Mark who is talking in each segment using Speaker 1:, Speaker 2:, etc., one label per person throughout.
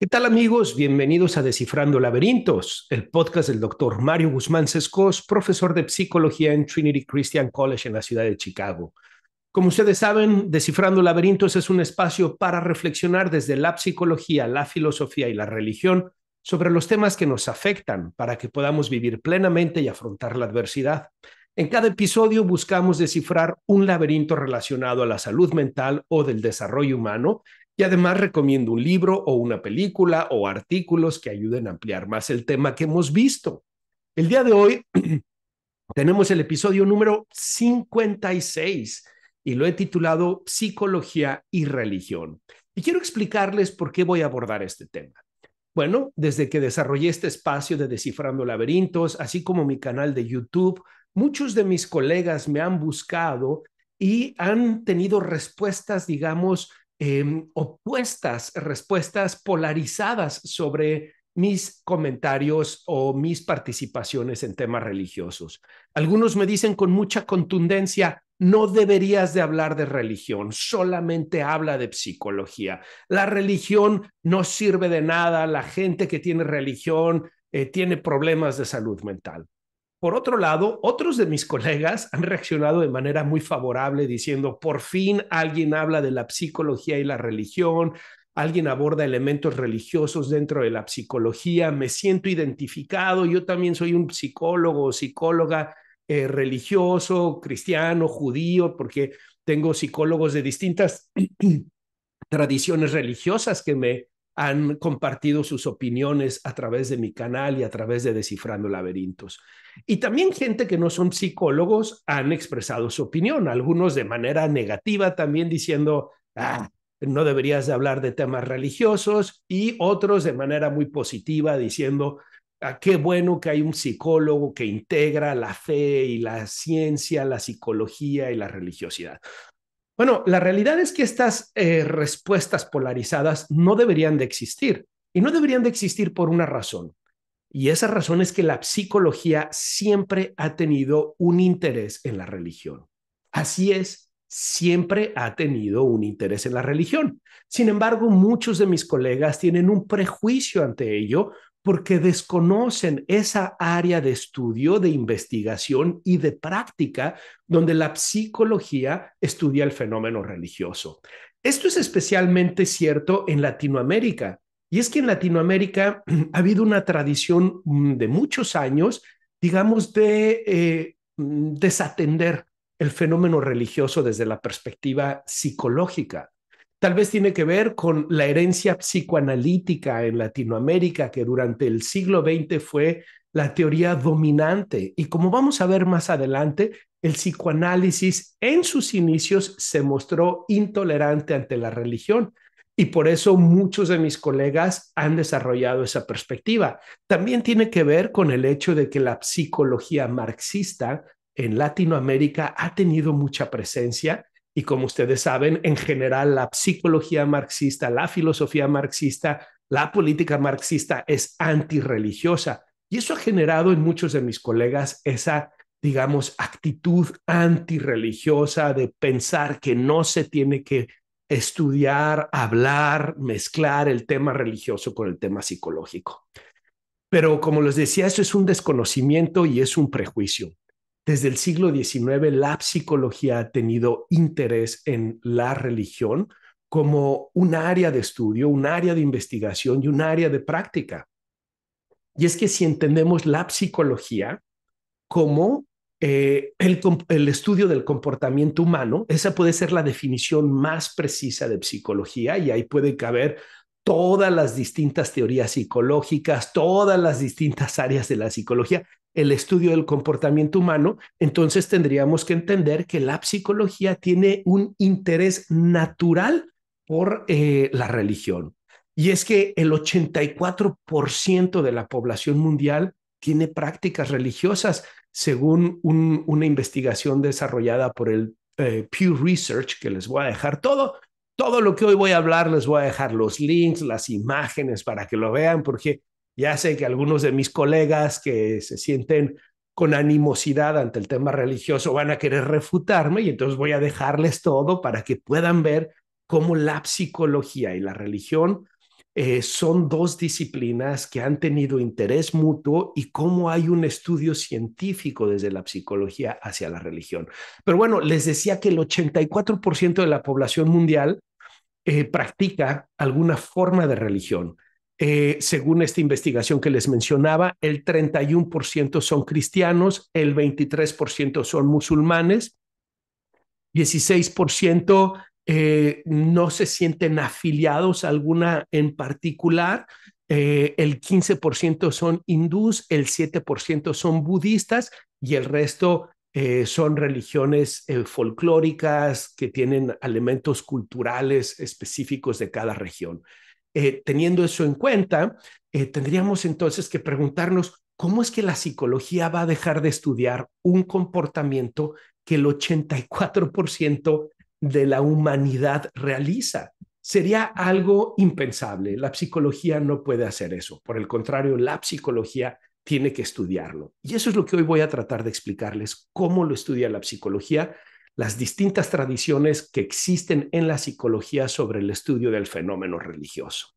Speaker 1: ¿Qué tal amigos? Bienvenidos a Descifrando Laberintos, el podcast del doctor Mario Guzmán Sescos, profesor de psicología en Trinity Christian College en la ciudad de Chicago. Como ustedes saben, Descifrando Laberintos es un espacio para reflexionar desde la psicología, la filosofía y la religión sobre los temas que nos afectan para que podamos vivir plenamente y afrontar la adversidad. En cada episodio buscamos descifrar un laberinto relacionado a la salud mental o del desarrollo humano y además recomiendo un libro o una película o artículos que ayuden a ampliar más el tema que hemos visto. El día de hoy tenemos el episodio número 56 y lo he titulado Psicología y Religión. Y quiero explicarles por qué voy a abordar este tema. Bueno, desde que desarrollé este espacio de Descifrando Laberintos, así como mi canal de YouTube, muchos de mis colegas me han buscado y han tenido respuestas, digamos, Em, opuestas, respuestas polarizadas sobre mis comentarios o mis participaciones en temas religiosos. Algunos me dicen con mucha contundencia, no deberías de hablar de religión, solamente habla de psicología. La religión no sirve de nada, la gente que tiene religión eh, tiene problemas de salud mental. Por otro lado, otros de mis colegas han reaccionado de manera muy favorable diciendo, por fin alguien habla de la psicología y la religión, alguien aborda elementos religiosos dentro de la psicología, me siento identificado, yo también soy un psicólogo o psicóloga eh, religioso, cristiano, judío, porque tengo psicólogos de distintas tradiciones religiosas que me han compartido sus opiniones a través de mi canal y a través de Descifrando Laberintos. Y también gente que no son psicólogos han expresado su opinión, algunos de manera negativa también diciendo, ah, no deberías hablar de temas religiosos y otros de manera muy positiva diciendo, ah, qué bueno que hay un psicólogo que integra la fe y la ciencia, la psicología y la religiosidad. Bueno, la realidad es que estas eh, respuestas polarizadas no deberían de existir y no deberían de existir por una razón. Y esa razón es que la psicología siempre ha tenido un interés en la religión. Así es, siempre ha tenido un interés en la religión. Sin embargo, muchos de mis colegas tienen un prejuicio ante ello porque desconocen esa área de estudio, de investigación y de práctica donde la psicología estudia el fenómeno religioso. Esto es especialmente cierto en Latinoamérica, y es que en Latinoamérica ha habido una tradición mm, de muchos años, digamos, de eh, mm, desatender el fenómeno religioso desde la perspectiva psicológica. Tal vez tiene que ver con la herencia psicoanalítica en Latinoamérica, que durante el siglo XX fue la teoría dominante. Y como vamos a ver más adelante, el psicoanálisis en sus inicios se mostró intolerante ante la religión. Y por eso muchos de mis colegas han desarrollado esa perspectiva. También tiene que ver con el hecho de que la psicología marxista en Latinoamérica ha tenido mucha presencia y como ustedes saben, en general la psicología marxista, la filosofía marxista, la política marxista es antirreligiosa. Y eso ha generado en muchos de mis colegas esa, digamos, actitud antirreligiosa de pensar que no se tiene que estudiar, hablar, mezclar el tema religioso con el tema psicológico. Pero como les decía, eso es un desconocimiento y es un prejuicio. Desde el siglo XIX la psicología ha tenido interés en la religión como un área de estudio, un área de investigación y un área de práctica. Y es que si entendemos la psicología como eh, el, estudio del comportamiento humano, esa puede ser la definición más precisa de psicología y ahí puede caber todas las distintas teorías psicológicas, todas las distintas áreas de la psicología el estudio del comportamiento humano, entonces tendríamos que entender que la psicología tiene un interés natural por eh, la religión. Y es que el 84% de la población mundial tiene prácticas religiosas, según una investigación desarrollada por el eh, Pew Research, que les voy a dejar todo, todo lo que hoy voy a hablar, les voy a dejar los links, las imágenes para que lo vean, porque ya sé que algunos de mis colegas que se sienten con animosidad ante el tema religioso van a querer refutarme y entonces voy a dejarles todo para que puedan ver cómo la psicología y la religión eh, son dos disciplinas que han tenido interés mutuo y cómo hay un estudio científico desde la psicología hacia la religión. Pero bueno, les decía que el 84% de la población mundial eh, practica alguna forma de religión. Eh, según esta investigación que les mencionaba, el 31% son cristianos, el 23% son musulmanes, 16% eh, no se sienten afiliados a alguna en particular, eh, el 15% son hindús, el 7% son budistas y el resto son religiones folclóricas que tienen elementos culturales específicos de cada región. Eh, teniendo eso en cuenta, eh, tendríamos entonces que preguntarnos cómo es que la psicología va a dejar de estudiar un comportamiento que el 84% de la humanidad realiza. Sería algo impensable. La psicología no puede hacer eso. Por el contrario, la psicología tiene que estudiarlo. Y eso es lo que hoy voy a tratar de explicarles, cómo lo estudia la psicología las distintas tradiciones que existen en la psicología sobre el estudio del fenómeno religioso.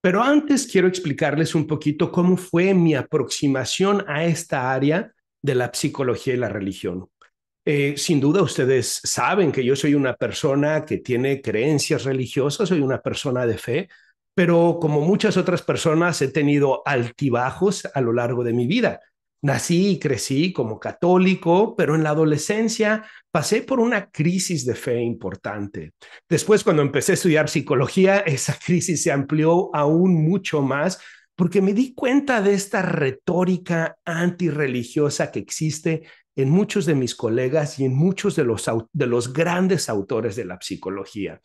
Speaker 1: Pero antes quiero explicarles un poquito cómo fue mi aproximación a esta área de la psicología y la religión. Eh, sin duda ustedes saben que yo soy una persona que tiene creencias religiosas, soy una persona de fe, pero como muchas otras personas he tenido altibajos a lo largo de mi vida Nací y crecí como católico, pero en la adolescencia pasé por una crisis de fe importante. Después, cuando empecé a estudiar psicología, esa crisis se amplió aún mucho más porque me di cuenta de esta retórica antirreligiosa que existe en muchos de mis colegas y en muchos de los, de los grandes autores de la psicología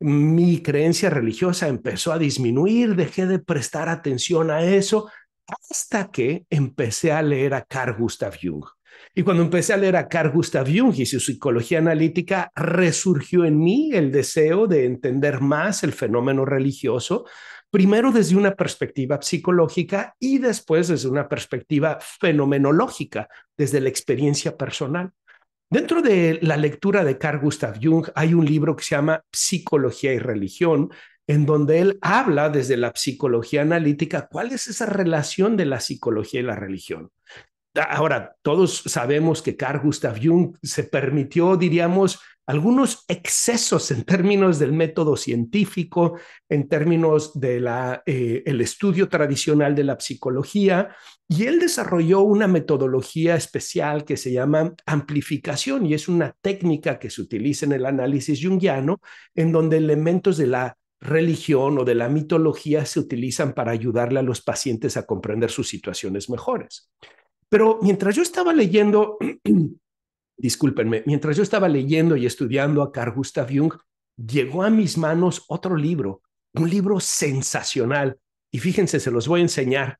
Speaker 1: mi creencia religiosa empezó a disminuir, dejé de prestar atención a eso hasta que empecé a leer a Carl Gustav Jung. Y cuando empecé a leer a Carl Gustav Jung y su psicología analítica, resurgió en mí el deseo de entender más el fenómeno religioso, primero desde una perspectiva psicológica y después desde una perspectiva fenomenológica, desde la experiencia personal. Dentro de la lectura de Carl Gustav Jung hay un libro que se llama Psicología y Religión, en donde él habla desde la psicología analítica cuál es esa relación de la psicología y la religión. Ahora, todos sabemos que Carl Gustav Jung se permitió, diríamos, algunos excesos en términos del método científico, en términos del eh, estudio tradicional de la psicología, y él desarrolló una metodología especial que se llama amplificación, y es una técnica que se utiliza en el análisis junguiano, en donde elementos de la religión o de la mitología se utilizan para ayudarle a los pacientes a comprender sus situaciones mejores. Pero mientras yo estaba leyendo, discúlpenme, mientras yo estaba leyendo y estudiando a Carl Gustav Jung, llegó a mis manos otro libro, un libro sensacional. Y fíjense, se los voy a enseñar.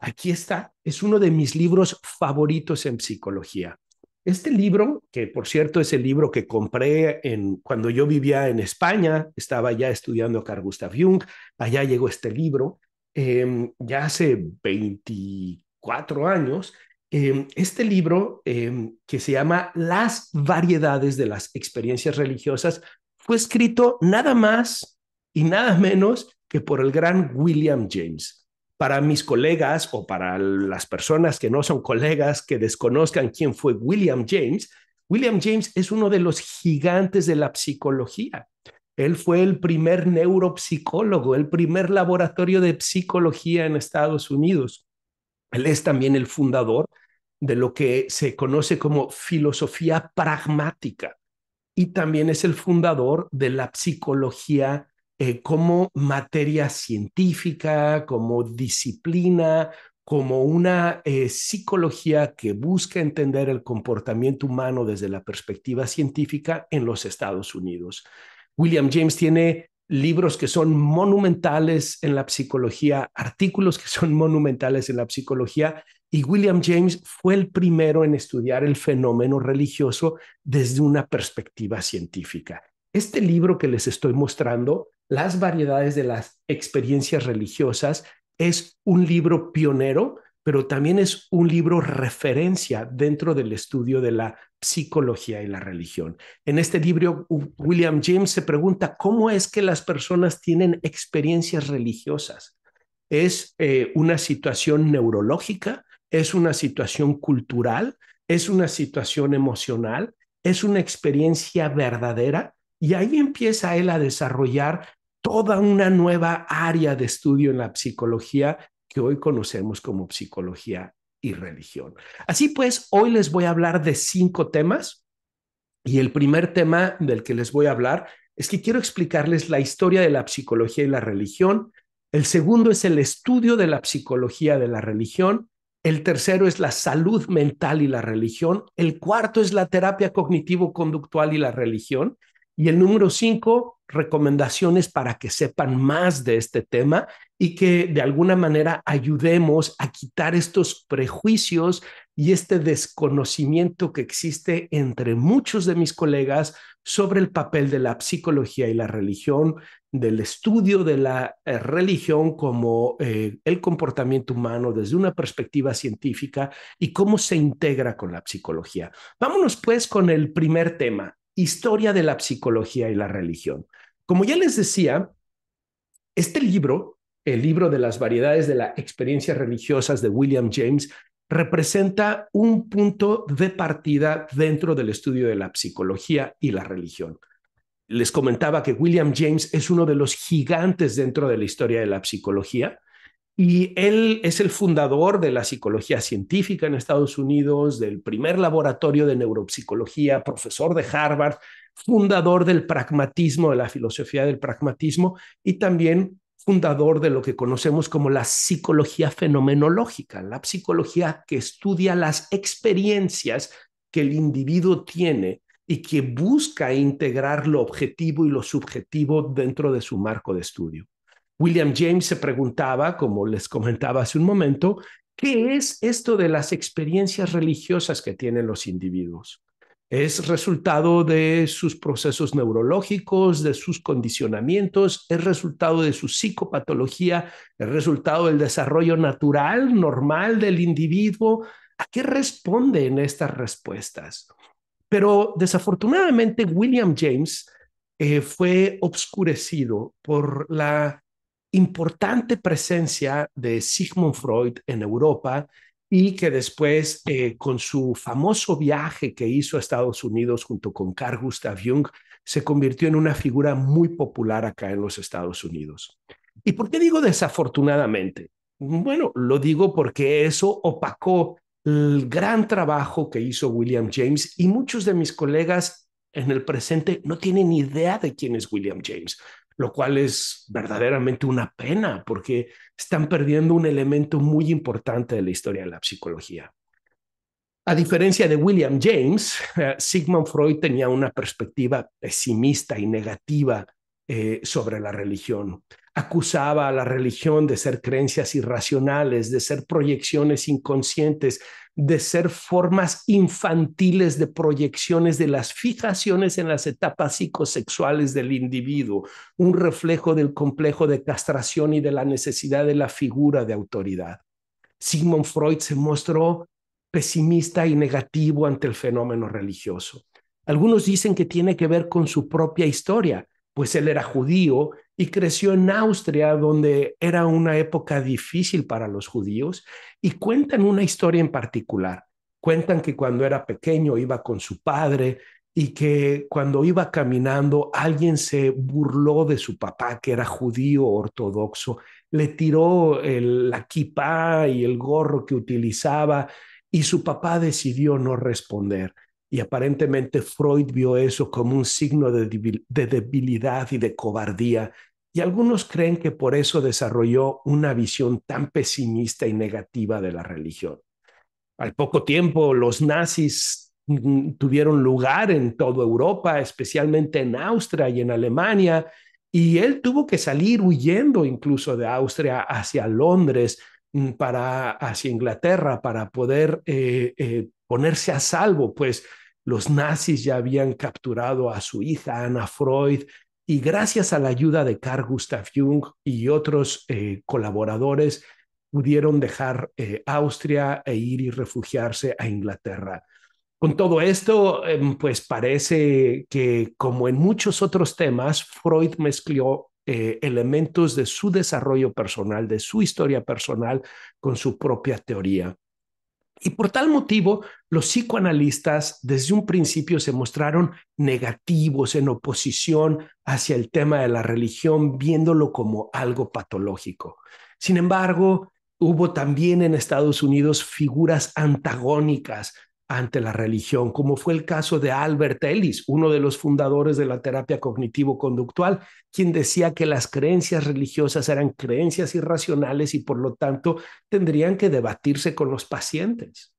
Speaker 1: Aquí está, es uno de mis libros favoritos en psicología. Este libro, que por cierto es el libro que compré en, cuando yo vivía en España, estaba ya estudiando a Carl Gustav Jung, allá llegó este libro, em, ya hace 24 años, em, este libro em, que se llama Las variedades de las experiencias religiosas fue escrito nada más y nada menos que por el gran William James para mis colegas o para las personas que no son colegas que desconozcan quién fue William James, William James es uno de los gigantes de la psicología. Él fue el primer neuropsicólogo, el primer laboratorio de psicología en Estados Unidos. Él es también el fundador de lo que se conoce como filosofía pragmática y también es el fundador de la psicología eh, como materia científica, como disciplina, como una eh, psicología que busca entender el comportamiento humano desde la perspectiva científica en los Estados Unidos. William James tiene libros que son monumentales en la psicología, artículos que son monumentales en la psicología, y William James fue el primero en estudiar el fenómeno religioso desde una perspectiva científica este libro que les estoy mostrando, Las variedades de las experiencias religiosas, es un libro pionero, pero también es un libro referencia dentro del estudio de la psicología y la religión. En este libro, William James se pregunta cómo es que las personas tienen experiencias religiosas. ¿Es eh, una situación neurológica? ¿Es una situación cultural? ¿Es una situación emocional? ¿Es una experiencia verdadera? Y ahí empieza él a desarrollar toda una nueva área de estudio en la psicología que hoy conocemos como psicología y religión. Así pues, hoy les voy a hablar de cinco temas y el primer tema del que les voy a hablar es que quiero explicarles la historia de la psicología y la religión. El segundo es el estudio de la psicología de la religión. El tercero es la salud mental y la religión. El cuarto es la terapia cognitivo-conductual y la religión. Y el número cinco, recomendaciones para que sepan más de este tema y que de alguna manera ayudemos a quitar estos prejuicios y este desconocimiento que existe entre muchos de mis colegas sobre el papel de la psicología y la religión, del estudio de la eh, religión como eh, el comportamiento humano desde una perspectiva científica y cómo se integra con la psicología. Vámonos pues con el primer tema, Historia de la Psicología y la Religión. Como ya les decía, este libro, el libro de las variedades de las experiencias religiosas de William James, representa un punto de partida dentro del estudio de la psicología y la religión. Les comentaba que William James es uno de los gigantes dentro de la historia de la psicología y él es el fundador de la psicología científica en Estados Unidos, del primer laboratorio de neuropsicología, profesor de Harvard, fundador del pragmatismo, de la filosofía del pragmatismo y también fundador de lo que conocemos como la psicología fenomenológica, la psicología que estudia las experiencias que el individuo tiene y que busca integrar lo objetivo y lo subjetivo dentro de su marco de estudio. William James se preguntaba, como les comentaba hace un momento, ¿qué es esto de las experiencias religiosas que tienen los individuos? Es resultado de sus procesos neurológicos, de sus condicionamientos, es resultado de su psicopatología, es resultado del desarrollo natural, normal del individuo. ¿A qué responden estas respuestas? Pero desafortunadamente William James eh, fue obscurecido por la importante presencia de Sigmund Freud en Europa y que después, eh, con su famoso viaje que hizo a Estados Unidos junto con Carl Gustav Jung, se convirtió en una figura muy popular acá en los Estados Unidos. ¿Y por qué digo desafortunadamente? Bueno, lo digo porque eso opacó el gran trabajo que hizo William James y muchos de mis colegas en el presente no tienen idea de quién es William James lo cual es verdaderamente una pena porque están perdiendo un elemento muy importante de la historia de la psicología. A diferencia de William James, eh, Sigmund Freud tenía una perspectiva pesimista y negativa eh, sobre la religión acusaba a la religión de ser creencias irracionales, de ser proyecciones inconscientes, de ser formas infantiles de proyecciones de las fijaciones en las etapas psicosexuales del individuo, un reflejo del complejo de castración y de la necesidad de la figura de autoridad. Sigmund Freud se mostró pesimista y negativo ante el fenómeno religioso. Algunos dicen que tiene que ver con su propia historia, pues él era judío y creció en Austria, donde era una época difícil para los judíos, y cuentan una historia en particular. Cuentan que cuando era pequeño iba con su padre y que cuando iba caminando alguien se burló de su papá, que era judío ortodoxo, le tiró el, la y el gorro que utilizaba y su papá decidió no responder. Y aparentemente Freud vio eso como un signo de, debilidad y de cobardía y algunos creen que por eso desarrolló una visión tan pesimista y negativa de la religión. Al poco tiempo, los nazis mm, tuvieron lugar en toda Europa, especialmente en Austria y en Alemania, y él tuvo que salir huyendo incluso de Austria hacia Londres, mm, para, hacia Inglaterra, para poder eh, eh, ponerse a salvo, pues los nazis ya habían capturado a su hija Ana Freud, y gracias a la ayuda de Carl Gustav Jung y otros eh, colaboradores, pudieron dejar eh, Austria e ir y refugiarse a Inglaterra. Con todo esto, em, pues parece que como en muchos otros temas, Freud mezcló eh, elementos de su desarrollo personal, de su historia personal, con su propia teoría. Y por tal motivo, los psicoanalistas desde un principio se mostraron negativos, en oposición hacia el tema de la religión, viéndolo como algo patológico. Sin embargo, hubo también en Estados Unidos figuras antagónicas ante la religión, como fue el caso de Albert Ellis, uno de los fundadores de la terapia cognitivo-conductual, quien decía que las creencias religiosas eran creencias irracionales y por lo tanto tendrían que debatirse con los pacientes.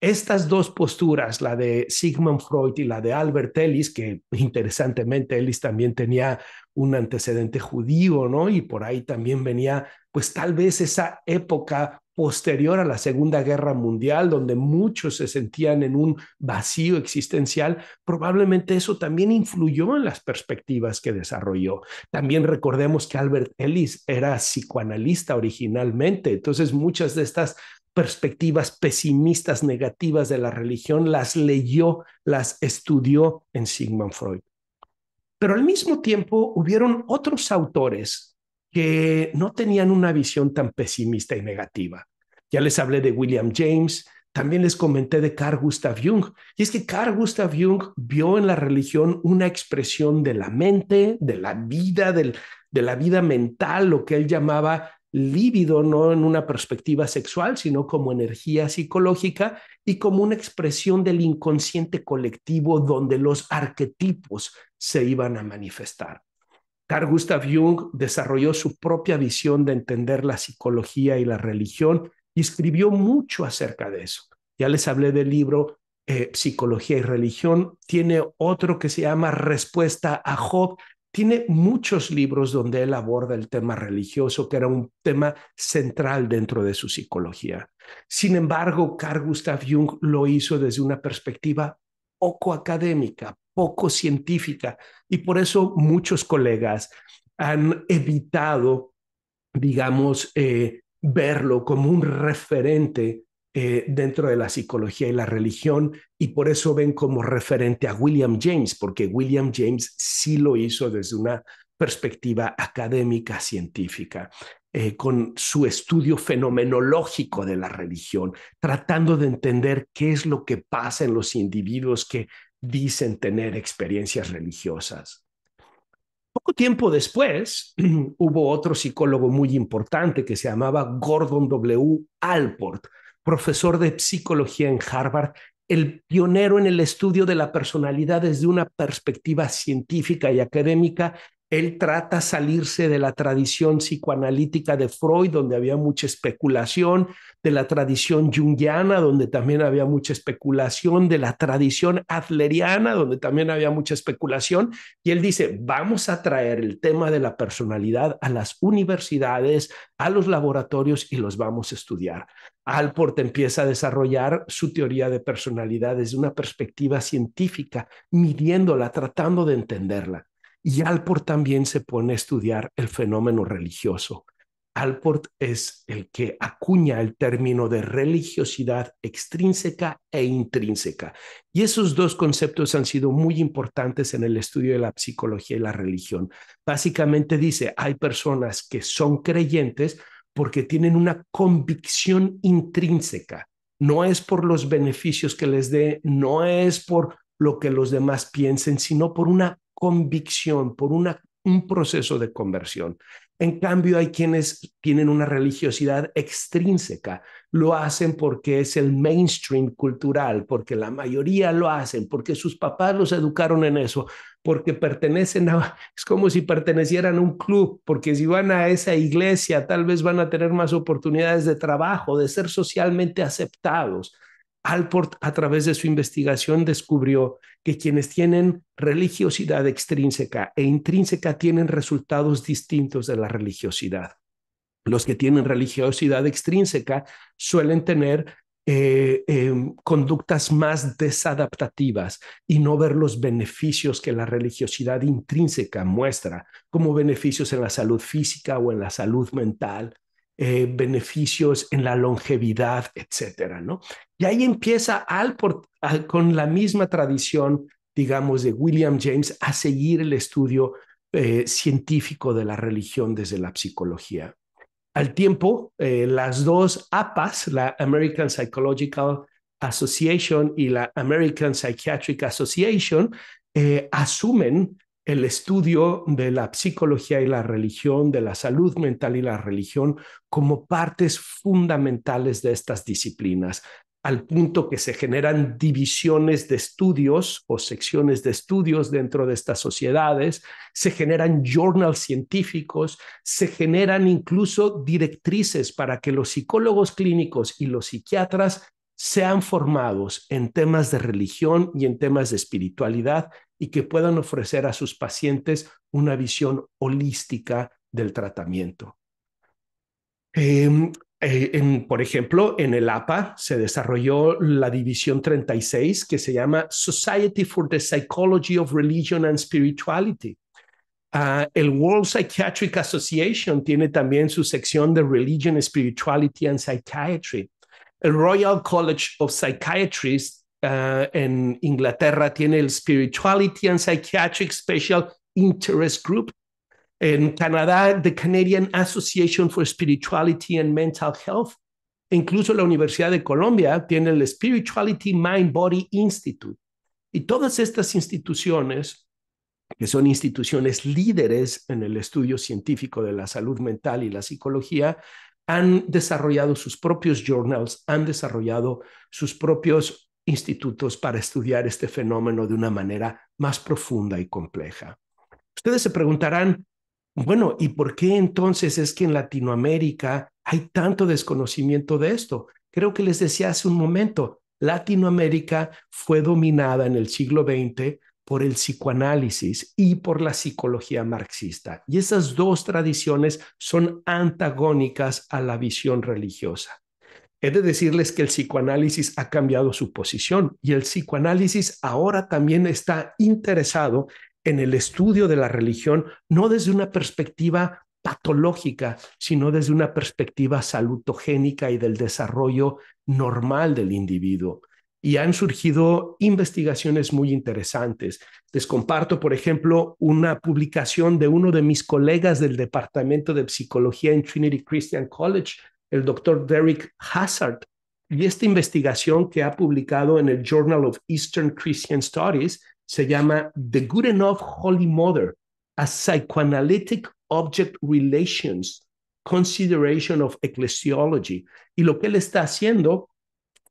Speaker 1: Estas dos posturas, la de Sigmund Freud y la de Albert Ellis, que interesantemente Ellis también tenía un antecedente judío, ¿no? Y por ahí también venía, pues tal vez esa época posterior a la Segunda Guerra Mundial, donde muchos se sentían en un vacío existencial, probablemente eso también influyó en las perspectivas que desarrolló. También recordemos que Albert Ellis era psicoanalista originalmente, entonces muchas de estas perspectivas pesimistas, negativas de la religión, las leyó, las estudió en Sigmund Freud. Pero al mismo tiempo hubieron otros autores que no tenían una visión tan pesimista y negativa. Ya les hablé de William James, también les comenté de Carl Gustav Jung. Y es que Carl Gustav Jung vio en la religión una expresión de la mente, de la vida, del, de la vida mental, lo que él llamaba lívido, no en una perspectiva sexual, sino como energía psicológica y como una expresión del inconsciente colectivo donde los arquetipos se iban a manifestar. Carl Gustav Jung desarrolló su propia visión de entender la psicología y la religión y escribió mucho acerca de eso. Ya les hablé del libro eh, Psicología y Religión. Tiene otro que se llama Respuesta a Job, tiene muchos libros donde él aborda el tema religioso, que era un tema central dentro de su psicología. Sin embargo, Carl Gustav Jung lo hizo desde una perspectiva poco académica, poco científica, y por eso muchos colegas han evitado, digamos, eh, verlo como un referente eh, dentro de la psicología y la religión, y por eso ven como referente a William James, porque William James sí lo hizo desde una perspectiva académica científica. Eh, con su estudio fenomenológico de la religión, tratando de entender qué es lo que pasa en los individuos que dicen tener experiencias religiosas. Poco tiempo después hubo otro psicólogo muy importante que se llamaba Gordon W. Alport, profesor de psicología en Harvard, el pionero en el estudio de la personalidad desde una perspectiva científica y académica él trata salirse de la tradición psicoanalítica de Freud, donde había mucha especulación, de la tradición junguiana, donde también había mucha especulación, de la tradición adleriana, donde también había mucha especulación. Y él dice, vamos a traer el tema de la personalidad a las universidades, a los laboratorios y los vamos a estudiar. Alport empieza a desarrollar su teoría de personalidad desde una perspectiva científica, midiéndola, tratando de entenderla. Y Alport también se pone a estudiar el fenómeno religioso. Alport es el que acuña el término de religiosidad extrínseca e intrínseca. Y esos dos conceptos han sido muy importantes en el estudio de la psicología y la religión. Básicamente dice, hay personas que son creyentes porque tienen una convicción intrínseca. No es por los beneficios que les dé, no es por lo que los demás piensen, sino por una convicción, por un proceso de conversión. En cambio, hay quienes tienen una religiosidad extrínseca, lo hacen porque es el mainstream cultural, porque la mayoría lo hacen, porque sus papás los educaron en eso, porque pertenecen a, es como si pertenecieran a un club, porque si van a esa iglesia tal vez van a tener más oportunidades de trabajo, de ser socialmente aceptados. Alport, a través de su investigación, descubrió que quienes tienen religiosidad extrínseca e intrínseca tienen resultados distintos de la religiosidad. Los que tienen religiosidad extrínseca suelen tener eh, em, conductas más desadaptativas y no ver los beneficios que la religiosidad intrínseca muestra, como beneficios en la salud física o en la salud mental, eh, beneficios en la longevidad, etcétera, ¿no? Y ahí empieza con la misma tradición, digamos, de William James a seguir el estudio eh, científico de la religión desde la psicología. Al tiempo, eh, las dos APAS, la American Psychological Association y la American Psychiatric Association, eh, asumen el estudio de la psicología y la religión, de la salud mental y la religión como partes fundamentales de estas disciplinas al punto que se generan divisiones de estudios o secciones de estudios dentro de estas sociedades, se generan journals científicos, se generan incluso directrices para que los psicólogos clínicos y los psiquiatras sean formados en temas de religión y en temas de espiritualidad y que puedan ofrecer a sus pacientes una visión holística del tratamiento. Em, eh, por ejemplo, en el APA se desarrolló la división 36 que se llama Society for the Psychology of Religion and Spirituality. Ah, el World Psychiatric Association tiene también su sección de Religion, Spirituality and Psychiatry. El Royal College of Psychiatrists ah, en Inglaterra tiene el Spirituality and Psychiatric Special Interest Group, en Canadá, the Canadian Association for Spirituality and Mental Health. E incluso la Universidad de Colombia tiene el Spirituality Mind Body Institute. Y todas estas instituciones, que son instituciones líderes en el estudio científico de la salud mental y la psicología, han desarrollado sus propios journals, han desarrollado sus propios institutos para estudiar este fenómeno de una manera más profunda y compleja. Ustedes se preguntarán, bueno, ¿y por qué entonces es que en Latinoamérica hay tanto desconocimiento de esto? Creo que les decía hace un momento, Latinoamérica fue dominada en el siglo XX por el psicoanálisis y por la psicología marxista. Y esas dos tradiciones son antagónicas a la visión religiosa. He de decirles que el psicoanálisis ha cambiado su posición y el psicoanálisis ahora también está interesado en el estudio de la religión, no desde una perspectiva patológica, sino desde una perspectiva salutogénica y del desarrollo normal del individuo. Y han surgido investigaciones muy interesantes. Les comparto, por ejemplo, una publicación de uno de mis colegas del Departamento de Psicología en Trinity Christian College, el doctor Derek Hazard. Y esta investigación que ha publicado en el Journal of Eastern Christian Studies se llama The Good Enough Holy Mother, a Psychoanalytic Object Relations Consideration of Ecclesiology. Y lo que él está haciendo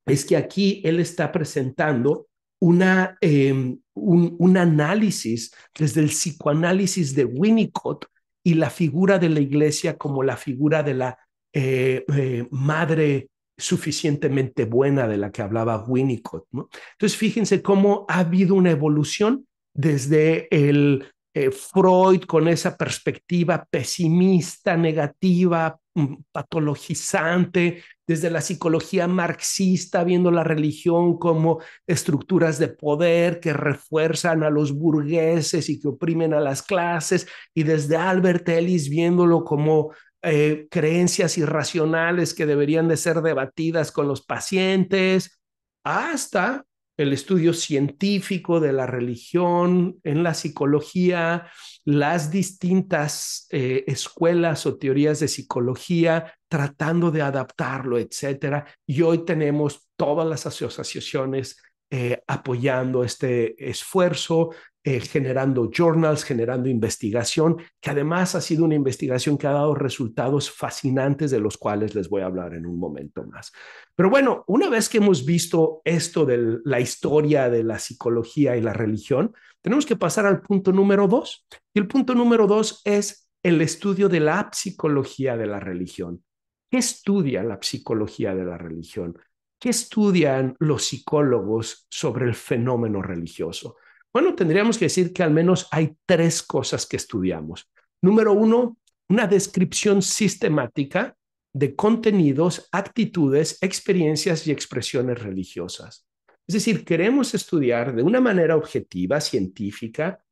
Speaker 1: es que aquí él está presentando una, em, un, análisis desde el psicoanálisis de Winnicott y la figura de la iglesia como la figura de la eh, eh, madre suficientemente buena de la que hablaba Winnicott. ¿no? Entonces, fíjense cómo ha habido una evolución desde el eh, Freud con esa perspectiva pesimista, negativa, mm, patologizante, desde la psicología marxista, viendo la religión como estructuras de poder que refuerzan a los burgueses y que oprimen a las clases, y desde Albert Ellis viéndolo como eh, creencias irracionales que deberían de ser debatidas con los pacientes, hasta el estudio científico de la religión, en la psicología, las distintas eh, escuelas o teorías de psicología tratando de adaptarlo, etcétera. Y hoy tenemos todas las asociaciones eh, apoyando este esfuerzo eh, generando journals, generando investigación, que además ha sido una investigación que ha dado resultados fascinantes de los cuales les voy a hablar en un momento más. Pero bueno, una vez que hemos visto esto de la historia de la psicología y la religión, tenemos que pasar al punto número dos. Y el punto número dos es el estudio de la psicología de la religión. ¿Qué estudia la psicología de la religión? ¿Qué estudian los psicólogos sobre el fenómeno religioso? Bueno, tendríamos que decir que al menos hay tres cosas que estudiamos. Número uno, una descripción sistemática de contenidos, actitudes, experiencias y expresiones religiosas. Es decir, queremos estudiar de una manera objetiva, científica,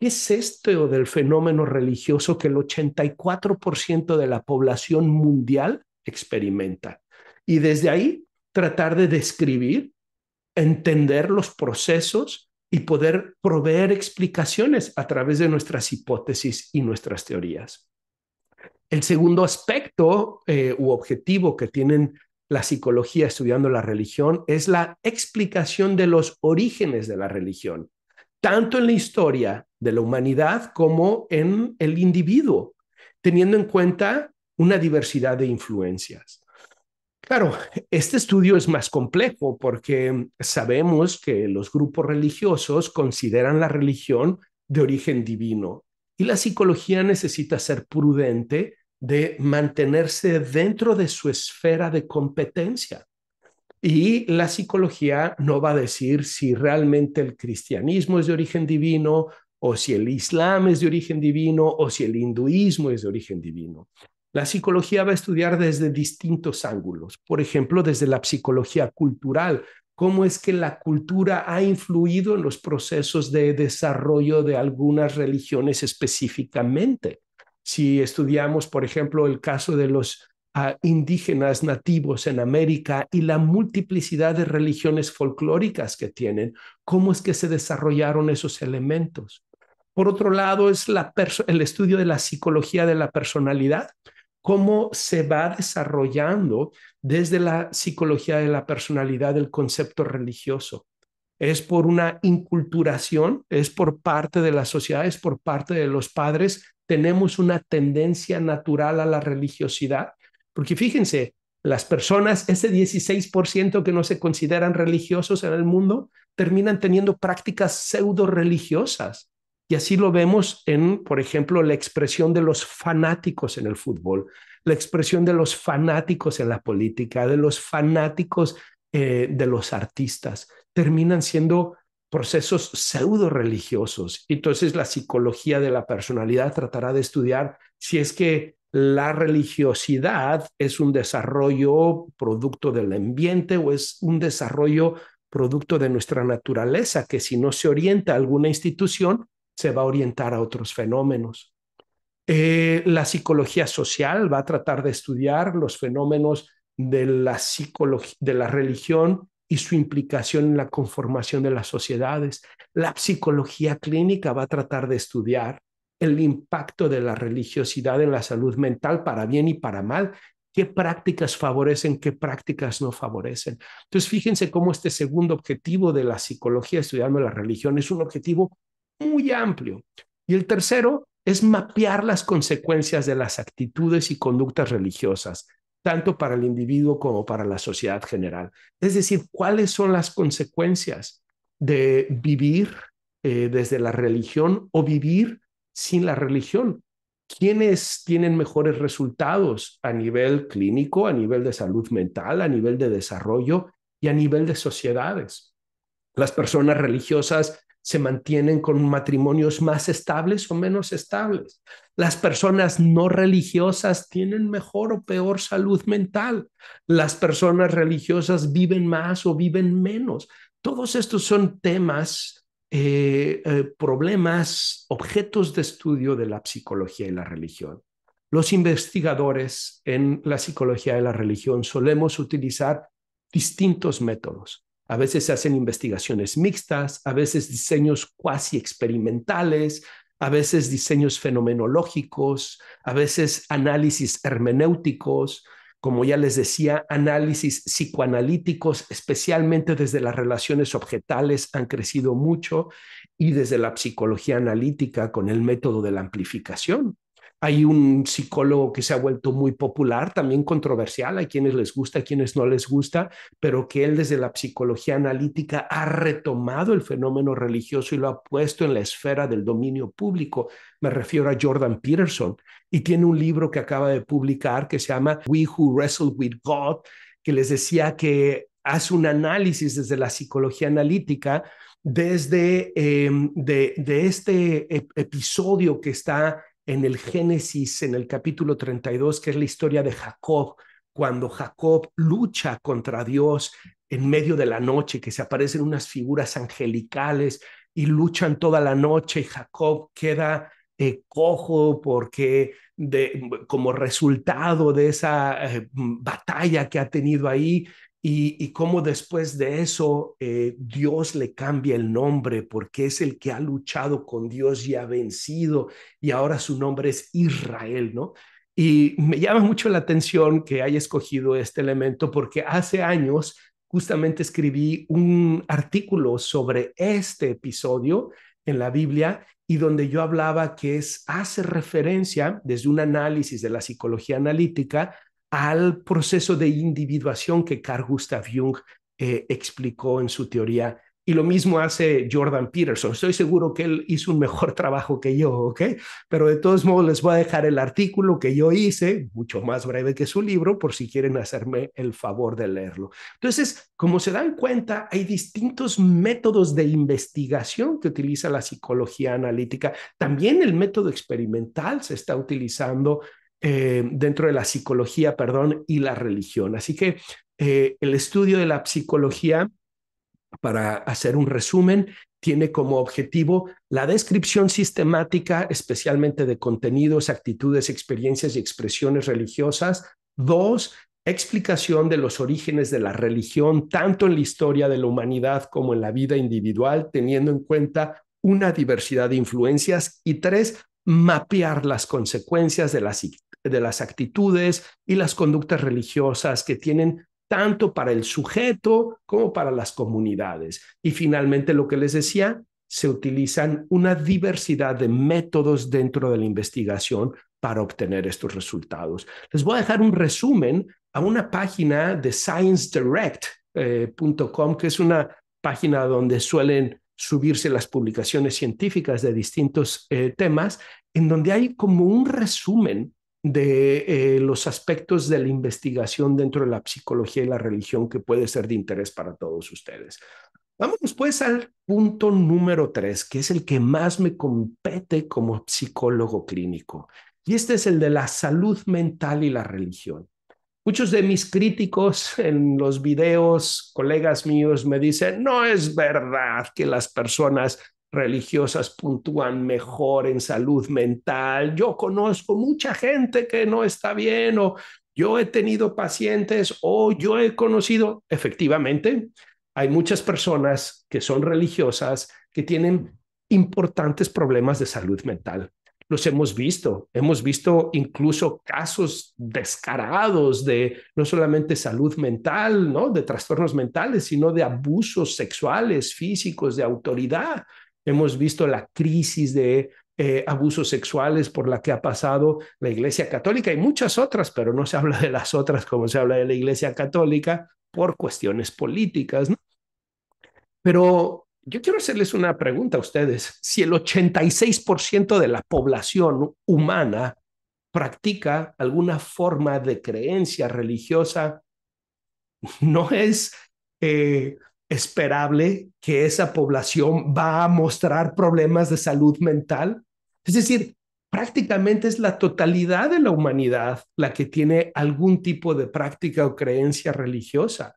Speaker 1: qué es esto del fenómeno religioso que el 84% de la población mundial experimenta. Y desde ahí tratar de describir, entender los procesos y poder proveer explicaciones a través de nuestras hipótesis y nuestras teorías. El segundo aspecto eh, u objetivo que tienen la psicología estudiando la religión es la explicación de los orígenes de la religión, tanto en la historia de la humanidad como en el individuo, teniendo en cuenta una diversidad de influencias. Claro, este estudio es más complejo porque sabemos que los grupos religiosos consideran la religión de origen divino y la psicología necesita ser prudente de mantenerse dentro de su esfera de competencia. Y la psicología no va a decir si realmente el cristianismo es de origen divino o si el islam es de origen divino o si el hinduismo es de origen divino. La psicología va a estudiar desde distintos ángulos, por ejemplo, desde la psicología cultural, cómo es que la cultura ha influido en los procesos de desarrollo de algunas religiones específicamente. Si estudiamos, por ejemplo, el caso de los ah, indígenas nativos en América y la multiplicidad de religiones folclóricas que tienen, cómo es que se desarrollaron esos elementos. Por otro lado, es el estudio de la psicología de la personalidad, cómo se va desarrollando desde la psicología de la personalidad el concepto religioso. Es por una inculturación, es por parte de la sociedad, es por parte de los padres. Tenemos una tendencia natural a la religiosidad, porque fíjense, las personas, ese 16% que no se consideran religiosos en el mundo, terminan teniendo prácticas pseudo religiosas y así lo vemos en, por ejemplo, la expresión de los fanáticos en el fútbol, la expresión de los fanáticos en la política, de los fanáticos eh, de los artistas. Terminan siendo procesos pseudo religiosos. Entonces la psicología de la personalidad tratará de estudiar si es que la religiosidad es un desarrollo producto del ambiente o es un desarrollo producto de nuestra naturaleza, que si no se orienta a alguna institución, se va a orientar a otros fenómenos. Eh, la psicología social va a tratar de estudiar los fenómenos de la, psicología, de la religión y su implicación en la conformación de las sociedades. La psicología clínica va a tratar de estudiar el impacto de la religiosidad en la salud mental para bien y para mal, qué prácticas favorecen, qué prácticas no favorecen. Entonces, fíjense cómo este segundo objetivo de la psicología estudiando la religión es un objetivo muy amplio. Y el tercero es mapear las consecuencias de las actitudes y conductas religiosas, tanto para el individuo como para la sociedad general. Es decir, cuáles son las consecuencias de vivir eh, desde la religión o vivir sin la religión. ¿Quiénes tienen mejores resultados a nivel clínico, a nivel de salud mental, a nivel de desarrollo y a nivel de sociedades? Las personas religiosas se mantienen con matrimonios más estables o menos estables. Las personas no religiosas tienen mejor o peor salud mental. Las personas religiosas viven más o viven menos. Todos estos son temas, eh, eh, problemas, objetos de estudio de la psicología y la religión. Los investigadores en la psicología de la religión solemos utilizar distintos métodos a veces se hacen investigaciones mixtas, a veces diseños cuasi experimentales, a veces diseños fenomenológicos, a veces análisis hermenéuticos, como ya les decía, análisis psicoanalíticos, especialmente desde las relaciones objetales, han crecido mucho y desde la psicología analítica con el método de la amplificación. Hay un psicólogo que se ha vuelto muy popular, también controversial, a quienes les gusta, a quienes no les gusta, pero que él desde la psicología analítica ha retomado el fenómeno religioso y lo ha puesto en la esfera del dominio público. Me refiero a Jordan Peterson y tiene un libro que acaba de publicar que se llama We Who Wrestle with God, que les decía que hace un análisis desde la psicología analítica desde em, este episodio que está en el Génesis, en el capítulo 32, que es la historia de Jacob, cuando Jacob lucha contra Dios en medio de la noche, que se aparecen unas figuras angelicales y luchan toda la noche y Jacob queda eh, cojo porque como resultado de esa eh, batalla que ha tenido ahí, y, cómo después de eso eh, Dios le cambia el nombre porque es el que ha luchado con Dios y ha vencido y ahora su nombre es Israel, ¿no? Y me llama mucho la atención que haya escogido este elemento porque hace años justamente escribí un artículo sobre este episodio en la Biblia y donde yo hablaba que es hace referencia desde un análisis de la psicología analítica al proceso de individuación que Carl Gustav Jung eh, explicó en su teoría. Y lo mismo hace Jordan Peterson. Estoy seguro que él hizo un mejor trabajo que yo, ¿ok? Pero de todos modos les voy a dejar el artículo que yo hice, mucho más breve que su libro, por si quieren hacerme el favor de leerlo. Entonces, como se dan cuenta, hay distintos métodos de investigación que utiliza la psicología analítica. También el método experimental se está utilizando eh, dentro de la psicología, perdón, y la religión. Así que eh, el estudio de la psicología, para hacer un resumen, tiene como objetivo la descripción sistemática, especialmente de contenidos, actitudes, experiencias y expresiones religiosas. Dos, explicación de los orígenes de la religión, tanto en la historia de la humanidad como en la vida individual, teniendo en cuenta una diversidad de influencias. Y tres, mapear las consecuencias de la psicología de las actitudes y las conductas religiosas que tienen tanto para el sujeto como para las comunidades. Y finalmente, lo que les decía, se utilizan una diversidad de métodos dentro de la investigación para obtener estos resultados. Les voy a dejar un resumen a una página de sciencedirect.com, eh, que es una página donde suelen subirse las publicaciones científicas de distintos eh, temas, en donde hay como un resumen de eh, los aspectos de la investigación dentro de la psicología y la religión que puede ser de interés para todos ustedes. Vamos pues al punto número tres, que es el que más me compete como psicólogo clínico. Y este es el de la salud mental y la religión. Muchos de mis críticos en los videos, colegas míos, me dicen, no es verdad que las personas religiosas puntúan mejor en salud mental. Yo conozco mucha gente que no está bien o yo he tenido pacientes o yo he conocido, efectivamente, hay muchas personas que son religiosas que tienen importantes problemas de salud mental. Los hemos visto, hemos visto incluso casos descarados de no solamente salud mental, ¿no? de trastornos mentales, sino de abusos sexuales, físicos, de autoridad. Hemos visto la crisis de eh, abusos sexuales por la que ha pasado la Iglesia Católica y muchas otras, pero no se habla de las otras como se habla de la Iglesia Católica por cuestiones políticas. Pero yo quiero hacerles una pregunta a ustedes. Si el 86% de la población humana practica alguna forma de creencia religiosa, no es... Eh, esperable que esa población va a mostrar problemas de salud mental. Es decir, prácticamente es la totalidad de la humanidad la que tiene algún tipo de práctica o creencia religiosa.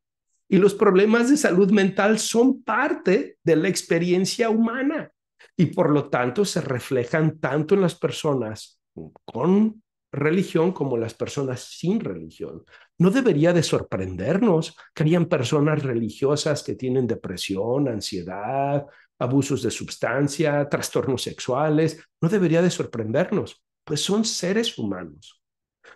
Speaker 1: Y los problemas de salud mental son parte de la experiencia humana y por lo tanto se reflejan tanto en las personas con religión como en las personas sin religión. No debería de sorprendernos que hayan personas religiosas que tienen depresión, ansiedad, abusos de sustancia, trastornos sexuales. No debería de sorprendernos, pues son seres humanos.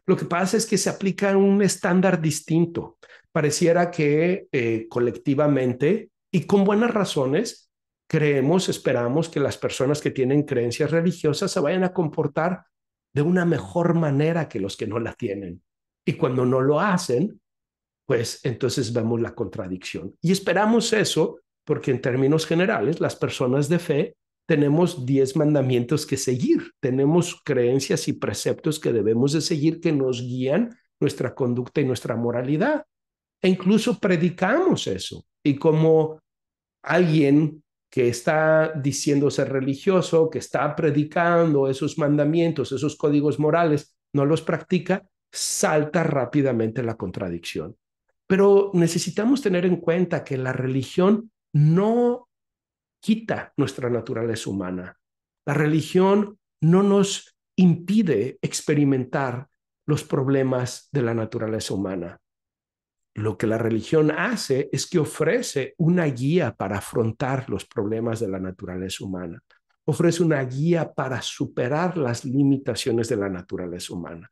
Speaker 1: Lo que pasa es que se aplica un estándar distinto. Pareciera que eh, colectivamente y con buenas razones creemos, esperamos que las personas que tienen creencias religiosas se vayan a comportar de una mejor manera que los que no la tienen. Y cuando no lo hacen, pues entonces vemos la contradicción. Y esperamos eso porque en términos generales, las personas de fe tenemos diez mandamientos que seguir, tenemos creencias y preceptos que debemos de seguir que nos guían nuestra conducta y nuestra moralidad. E incluso predicamos eso. Y como alguien que está diciendo ser religioso, que está predicando esos mandamientos, esos códigos morales, no los practica, salta rápidamente la contradicción. Pero necesitamos tener en cuenta que la religión no quita nuestra naturaleza humana. La religión no nos impide experimentar los problemas de la naturaleza humana. Lo que la religión hace es que ofrece una guía para afrontar los problemas de la naturaleza humana. Ofrece una guía para superar las limitaciones de la naturaleza humana.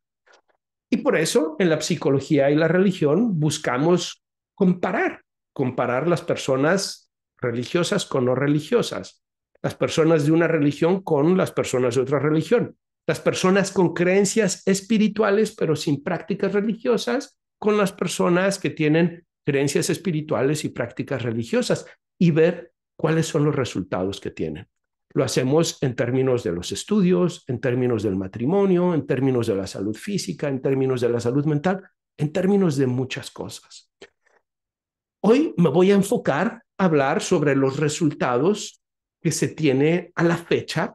Speaker 1: Y por eso en la psicología y la religión buscamos comparar, comparar las personas religiosas con no religiosas, las personas de una religión con las personas de otra religión, las personas con creencias espirituales pero sin prácticas religiosas con las personas que tienen creencias espirituales y prácticas religiosas y ver cuáles son los resultados que tienen. Lo hacemos en términos de los estudios, en términos del matrimonio, en términos de la salud física, en términos de la salud mental, en términos de muchas cosas. Hoy me voy a enfocar a hablar sobre los resultados que se tiene a la fecha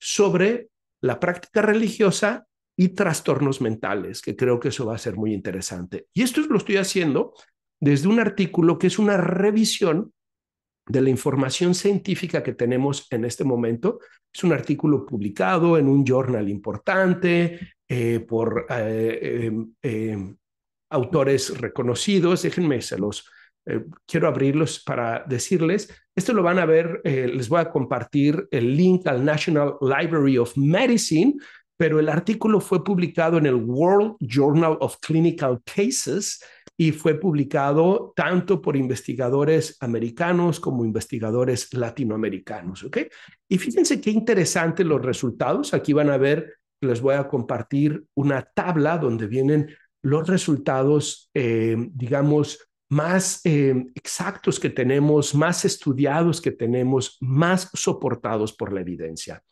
Speaker 1: sobre la práctica religiosa y trastornos mentales, que creo que eso va a ser muy interesante. Y esto lo estoy haciendo desde un artículo que es una revisión de la información científica que tenemos en este momento. Es un artículo publicado en un journal importante eh, por eh, em, em, autores reconocidos. Déjenme, se los eh, quiero abrirlos para decirles. Esto lo van a ver, les voy a compartir el link al National Library of Medicine, pero el artículo fue publicado en el World Journal of Clinical Cases y fue publicado tanto por investigadores americanos como investigadores latinoamericanos. ¿ok? Y fíjense qué interesantes los resultados. Aquí van a ver, les voy a compartir una tabla donde vienen los resultados, eh, digamos, más eh, exactos que tenemos, más estudiados que tenemos, más soportados por la evidencia.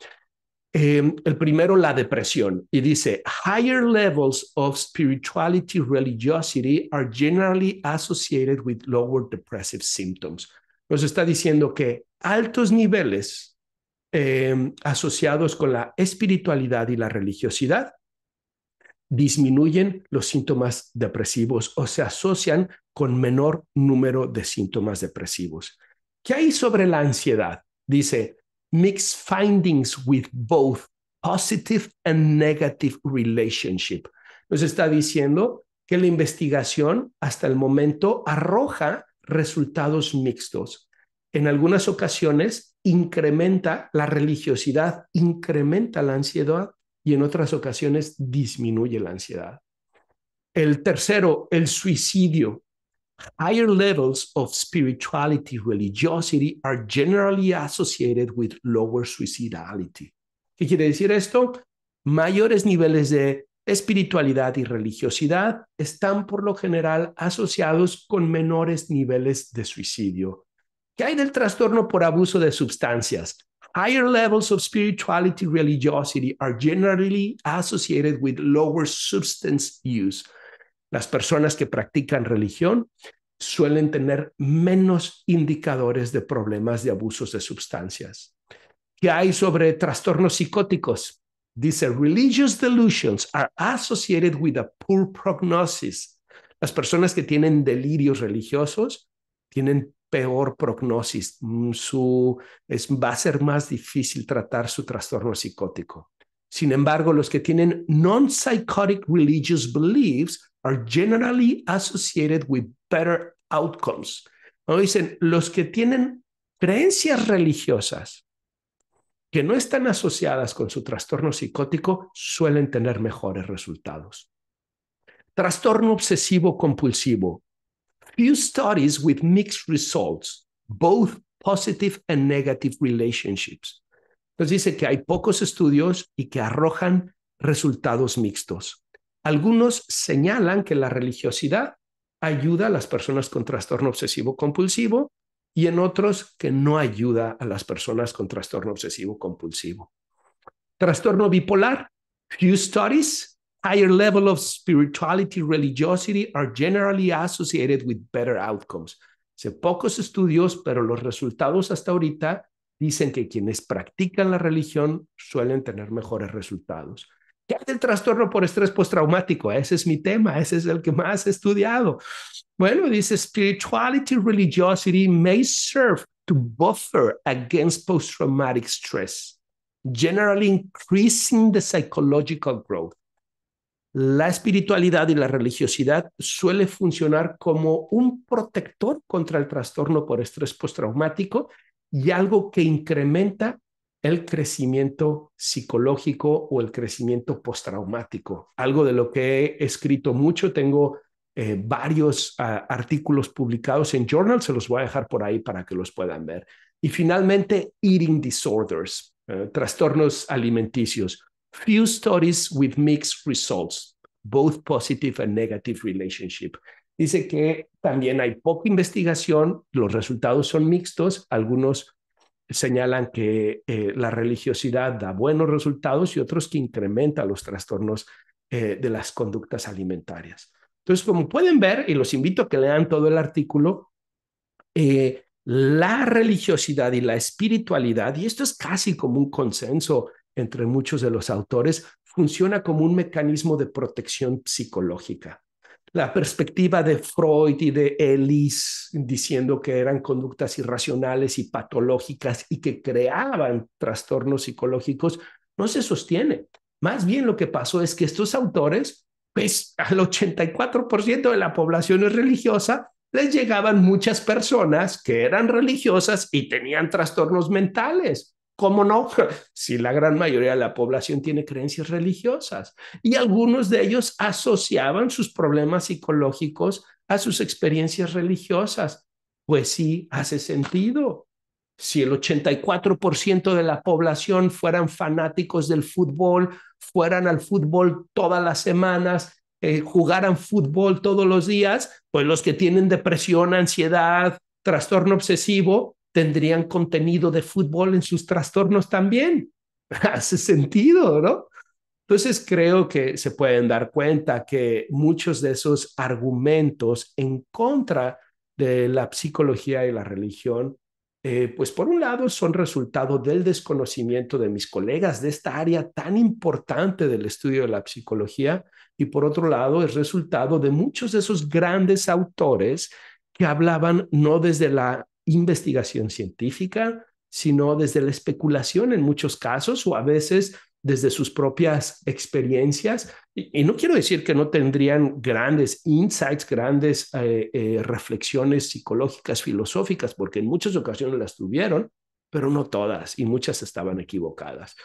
Speaker 1: Em, el primero, la depresión. Y dice, higher levels of spirituality, religiosity are generally associated with lower depressive symptoms. Nos está diciendo que altos niveles em, asociados con la espiritualidad y la religiosidad disminuyen los síntomas depresivos o se asocian con menor número de síntomas depresivos. ¿Qué hay sobre la ansiedad? Dice, mixed findings with both positive and negative relationship. Nos está diciendo que la investigación hasta el momento arroja resultados mixtos. En algunas ocasiones incrementa la religiosidad, incrementa la ansiedad y en otras ocasiones disminuye la ansiedad. El tercero, el suicidio. Higher levels of spirituality, religiosity are generally associated with lower suicidality. ¿Qué quiere decir esto? Mayores niveles de espiritualidad y religiosidad están por lo general asociados con menores niveles de suicidio. ¿Qué hay del trastorno por abuso de sustancias? Higher levels of spirituality, religiosity are generally associated with lower substance use. Las personas que practican religión suelen tener menos indicadores de problemas de abusos de sustancias. ¿Qué hay sobre trastornos psicóticos? Dice, religious delusions are associated with a poor prognosis. Las personas que tienen delirios religiosos tienen peor prognosis. Mm, su, va a ser más difícil tratar su trastorno psicótico. Sin embargo, los que tienen non-psychotic religious beliefs are generally associated with better outcomes. ¿No? Dicen, los que tienen creencias religiosas que no están asociadas con su trastorno psicótico suelen tener mejores resultados. Trastorno obsesivo compulsivo. Few studies with mixed results, both positive and negative relationships. Nos dice que hay pocos estudios y que arrojan resultados mixtos. Algunos señalan que la religiosidad ayuda a las personas con trastorno obsesivo compulsivo y en otros que no ayuda a las personas con trastorno obsesivo compulsivo. Trastorno bipolar, few studies, higher level of spirituality, religiosity are generally associated with better outcomes. Se pocos estudios, pero los resultados hasta ahorita dicen que quienes practican la religión suelen tener mejores resultados. ¿Qué hace el trastorno por estrés postraumático? Ese es mi tema, ese es el que más he estudiado. Bueno, dice spirituality, religiosity may serve to buffer against post-traumatic stress, generally increasing the psychological growth. La espiritualidad y la religiosidad suele funcionar como un protector contra el trastorno por estrés postraumático y algo que incrementa el crecimiento psicológico o el crecimiento postraumático. Algo de lo que he escrito mucho, tengo eh, varios ah, artículos publicados en Journal, se los voy a dejar por ahí para que los puedan ver. Y finalmente, Eating Disorders, eh, trastornos alimenticios. Few studies with mixed results, both positive and negative relationship. Dice que también hay poca investigación, los resultados son mixtos, algunos señalan que eh, la religiosidad da buenos resultados y otros que incrementa los trastornos eh, de las conductas alimentarias. Entonces, como pueden ver, y los invito a que lean todo el artículo, eh, la religiosidad y la espiritualidad, y esto es casi como un consenso entre muchos de los autores, funciona como un mecanismo de protección psicológica la perspectiva de Freud y de Ellis diciendo que eran conductas irracionales y patológicas y que creaban trastornos psicológicos, no se sostiene. Más bien lo que pasó es que estos autores, pues al 84% de la población es religiosa, les llegaban muchas personas que eran religiosas y tenían trastornos mentales. ¿Cómo no? Si la gran mayoría de la población tiene creencias religiosas y algunos de ellos asociaban sus problemas psicológicos a sus experiencias religiosas. Pues sí, hace sentido. Si el 84% de la población fueran fanáticos del fútbol, fueran al fútbol todas las semanas, eh, jugaran fútbol todos los días, pues los que tienen depresión, ansiedad, trastorno obsesivo, tendrían contenido de fútbol en sus trastornos también. Hace sentido, ¿no? Entonces creo que se pueden dar cuenta que muchos de esos argumentos en contra de la psicología y la religión, eh, pues por un lado son resultado del desconocimiento de mis colegas de esta área tan importante del estudio de la psicología y por otro lado es resultado de muchos de esos grandes autores que hablaban no desde la investigación científica, sino desde la especulación en muchos casos o a veces desde sus propias experiencias. Y, no quiero decir que no tendrían grandes insights, grandes eh, eh, reflexiones psicológicas, filosóficas, porque en muchas ocasiones las tuvieron, pero no todas y muchas estaban equivocadas.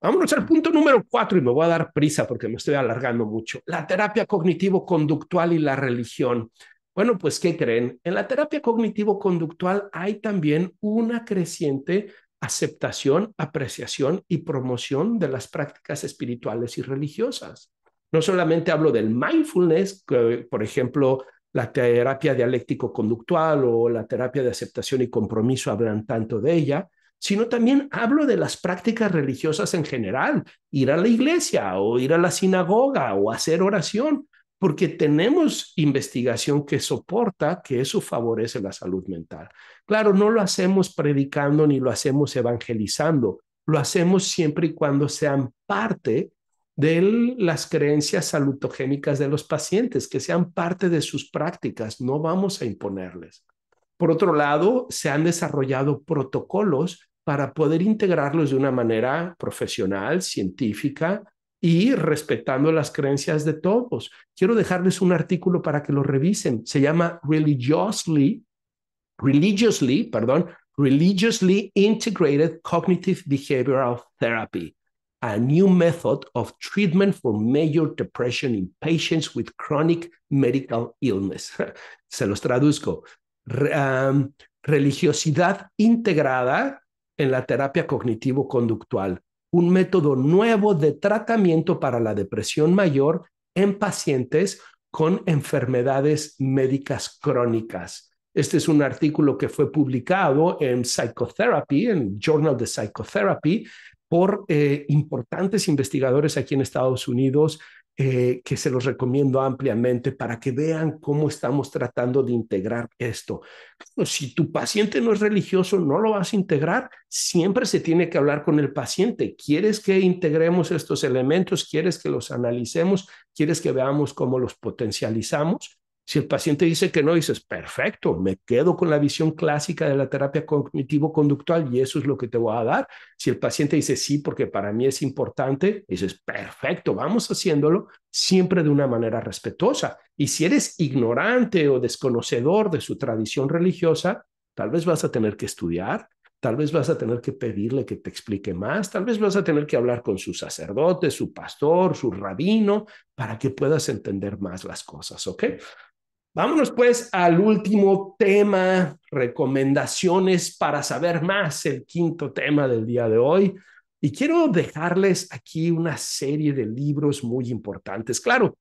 Speaker 1: Vámonos al punto número cuatro y me voy a dar prisa porque me estoy alargando mucho. La terapia cognitivo-conductual y la religión. Bueno, pues, ¿qué creen? En la terapia cognitivo-conductual hay también una creciente aceptación, apreciación y promoción de las prácticas espirituales y religiosas. No solamente hablo del mindfulness, por ejemplo, la terapia dialéctico-conductual o la terapia de aceptación y compromiso hablan tanto de ella, sino también hablo de las prácticas religiosas en general, ir a la iglesia o ir a la sinagoga o hacer oración porque tenemos investigación que soporta que eso favorece la salud mental. Claro, no lo hacemos predicando ni lo hacemos evangelizando, lo hacemos siempre y cuando sean parte de las creencias salutogénicas de los pacientes, que sean parte de sus prácticas, no vamos a imponerles. Por otro lado, se han desarrollado protocolos para poder integrarlos de una manera profesional, científica, y respetando las creencias de todos. Quiero dejarles un artículo para que lo revisen. Se llama Religiously, Religiously, perdón, Religiously Integrated Cognitive Behavioral Therapy, a new method of treatment for major depression in patients with chronic medical illness. Se los traduzco. Um, religiosidad integrada en la terapia cognitivo-conductual un método nuevo de tratamiento para la depresión mayor en pacientes con enfermedades médicas crónicas. Este es un artículo que fue publicado en Psychotherapy, en Journal de Psychotherapy, por eh, importantes investigadores aquí en Estados Unidos, eh, que se los recomiendo ampliamente para que vean cómo estamos tratando de integrar esto. Si tu paciente no es religioso, no lo vas a integrar. Siempre se tiene que hablar con el paciente. ¿Quieres que integremos estos elementos? ¿Quieres que los analicemos? ¿Quieres que veamos cómo los potencializamos? Si el paciente dice que no, dices, perfecto, me quedo con la visión clásica de la terapia cognitivo-conductual y eso es lo que te voy a dar. Si el paciente dice sí, porque para mí es importante, dices, perfecto, vamos haciéndolo siempre de una manera respetuosa. Y si eres ignorante o desconocedor de su tradición religiosa, tal vez vas a tener que estudiar, tal vez vas a tener que pedirle que te explique más, tal vez vas a tener que hablar con su sacerdote, su pastor, su rabino, para que puedas entender más las cosas, ¿ok? Vámonos pues al último tema, recomendaciones para saber más, el quinto tema del día de hoy. Y quiero dejarles aquí una serie de libros muy importantes. Claro,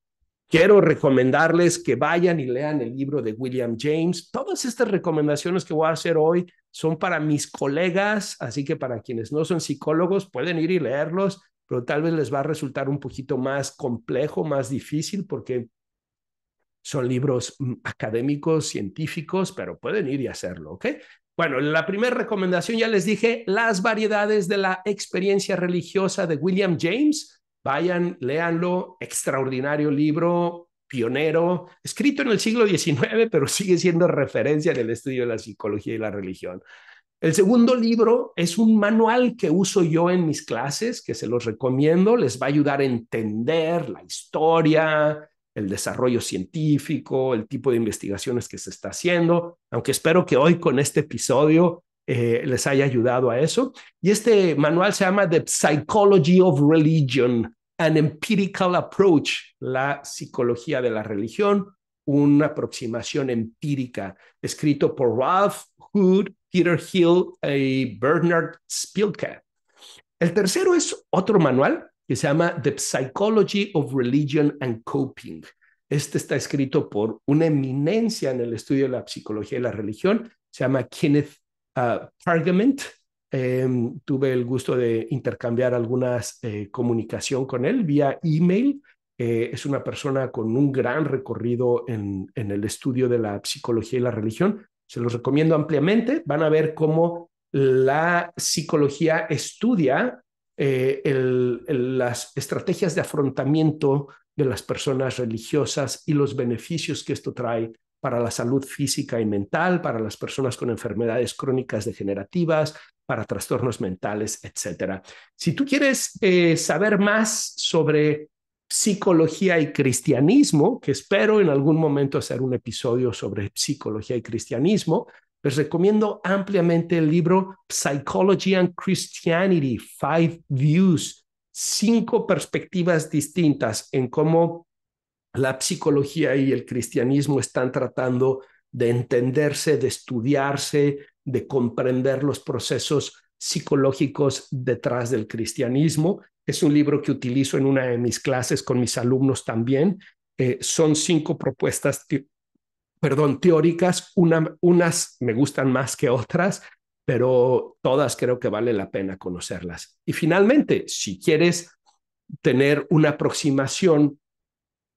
Speaker 1: quiero recomendarles que vayan y lean el libro de William James. Todas estas recomendaciones que voy a hacer hoy son para mis colegas, así que para quienes no son psicólogos pueden ir y leerlos, pero tal vez les va a resultar un poquito más complejo, más difícil, porque son libros mm, académicos, científicos, pero pueden ir y hacerlo, ¿ok? Bueno, la primera recomendación ya les dije, Las variedades de la experiencia religiosa de William James. Vayan, léanlo, extraordinario libro, pionero, escrito en el siglo XIX, pero sigue siendo referencia en el estudio de la psicología y la religión. El segundo libro es un manual que uso yo en mis clases, que se los recomiendo, les va a ayudar a entender la historia, el desarrollo científico, el tipo de investigaciones que se está haciendo, aunque espero que hoy con este episodio eh, les haya ayudado a eso. Y este manual se llama The Psychology of Religion, An Empirical Approach, la psicología de la religión, una aproximación empírica, escrito por Ralph Hood, Peter Hill y Bernard Spielke. El tercero es otro manual que se llama The Psychology of Religion and Coping. Este está escrito por una eminencia en el estudio de la psicología y la religión, se llama Kenneth Pargament. Uh, em, tuve el gusto de intercambiar algunas eh, comunicación con él vía email. Eh, es una persona con un gran recorrido en, en el estudio de la psicología y la religión. Se los recomiendo ampliamente. Van a ver cómo la psicología estudia eh, las estrategias de afrontamiento de las personas religiosas y los beneficios que esto trae para la salud física y mental, para las personas con enfermedades crónicas degenerativas, para trastornos mentales, etc. Si tú quieres eh, saber más sobre psicología y cristianismo, que espero en algún momento hacer un episodio sobre psicología y cristianismo, les recomiendo ampliamente el libro Psychology and Christianity, Five Views, cinco perspectivas distintas en cómo la psicología y el cristianismo están tratando de entenderse, de estudiarse, de comprender los procesos psicológicos detrás del cristianismo. Es un libro que utilizo en una de mis clases con mis alumnos también. Eh, son cinco propuestas perdón, teóricas, unas me gustan más que otras, pero todas creo que vale la pena conocerlas. Y finalmente, si quieres tener una aproximación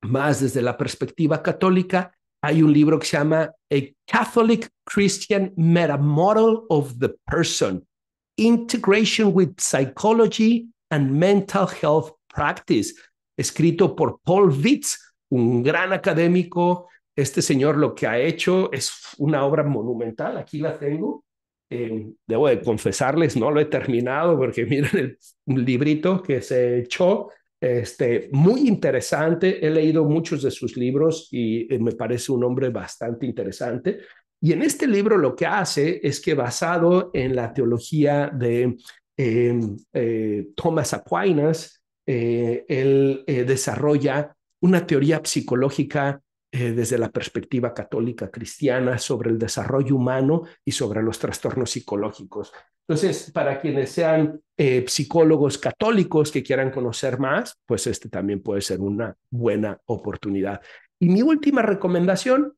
Speaker 1: más desde la perspectiva católica, hay un libro que se llama A Catholic Christian Metamodel of the Person, Integration with Psychology and Mental Health Practice, escrito por Paul Witz, un gran académico este señor lo que ha hecho es una obra monumental, aquí la tengo. Eh, debo de confesarles, no lo he terminado porque miren el librito que se echó, este, muy interesante, he leído muchos de sus libros y eh, me parece un hombre bastante interesante. Y en este libro lo que hace es que basado en la teología de em, eh, Thomas Aquinas, él desarrolla una teoría psicológica eh, desde la perspectiva católica cristiana sobre el desarrollo humano y sobre los trastornos psicológicos. Entonces, para quienes sean eh, psicólogos católicos que quieran conocer más, pues este también puede ser una buena oportunidad. Y mi última recomendación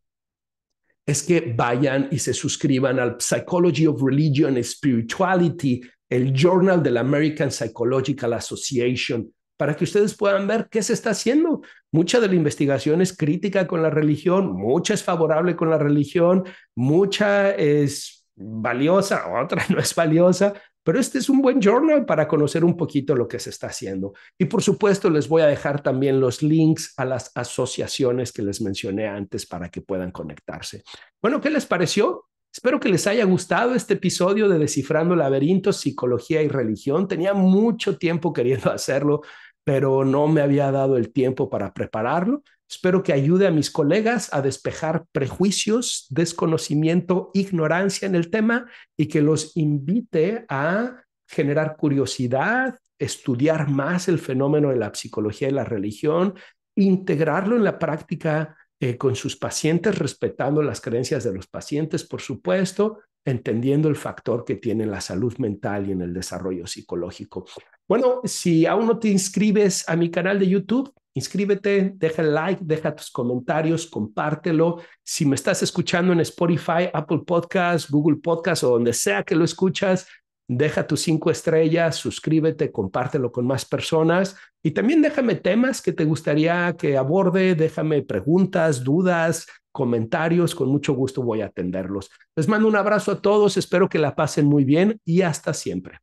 Speaker 1: es que vayan y se suscriban al Psychology of Religion and Spirituality, el Journal de la American Psychological Association, para que ustedes puedan ver qué se está haciendo. Mucha de la investigación es crítica con la religión, mucha es favorable con la religión, mucha es valiosa, otra no es valiosa, pero este es un buen journal para conocer un poquito lo que se está haciendo. Y por supuesto, les voy a dejar también los links a las asociaciones que les mencioné antes para que puedan conectarse. Bueno, ¿qué les pareció? Espero que les haya gustado este episodio de Descifrando Laberintos, Psicología y Religión. Tenía mucho tiempo queriendo hacerlo, pero no me había dado el tiempo para prepararlo. Espero que ayude a mis colegas a despejar prejuicios, desconocimiento, ignorancia en el tema y que los invite a generar curiosidad, estudiar más el fenómeno de la psicología y la religión, integrarlo en la práctica eh, con sus pacientes, respetando las creencias de los pacientes, por supuesto, entendiendo el factor que tiene la salud mental y en el desarrollo psicológico. Bueno, si aún no te inscribes a mi canal de YouTube, inscríbete, deja el like, deja tus comentarios, compártelo. Si me estás escuchando en Spotify, Apple Podcasts, Google Podcasts o donde sea que lo escuchas, deja tus cinco estrellas, suscríbete, compártelo con más personas y también déjame temas que te gustaría que aborde, déjame preguntas, dudas, comentarios, con mucho gusto voy a atenderlos. Les mando un abrazo a todos, espero que la pasen muy bien y hasta siempre.